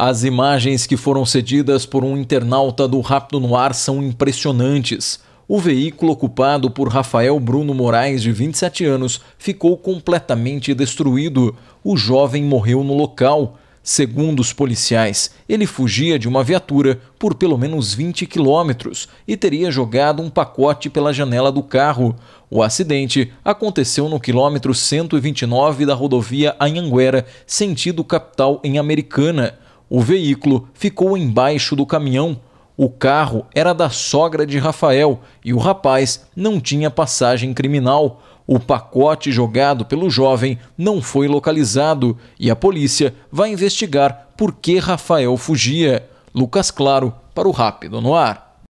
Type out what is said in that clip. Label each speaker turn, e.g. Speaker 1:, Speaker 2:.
Speaker 1: As imagens que foram cedidas por um internauta do Rápido no Ar são impressionantes. O veículo ocupado por Rafael Bruno Moraes, de 27 anos, ficou completamente destruído. O jovem morreu no local. Segundo os policiais, ele fugia de uma viatura por pelo menos 20 quilômetros e teria jogado um pacote pela janela do carro. O acidente aconteceu no quilômetro 129 da rodovia Anhanguera, sentido capital em Americana. O veículo ficou embaixo do caminhão. O carro era da sogra de Rafael e o rapaz não tinha passagem criminal. O pacote jogado pelo jovem não foi localizado e a polícia vai investigar por que Rafael fugia. Lucas Claro para o Rápido no Ar.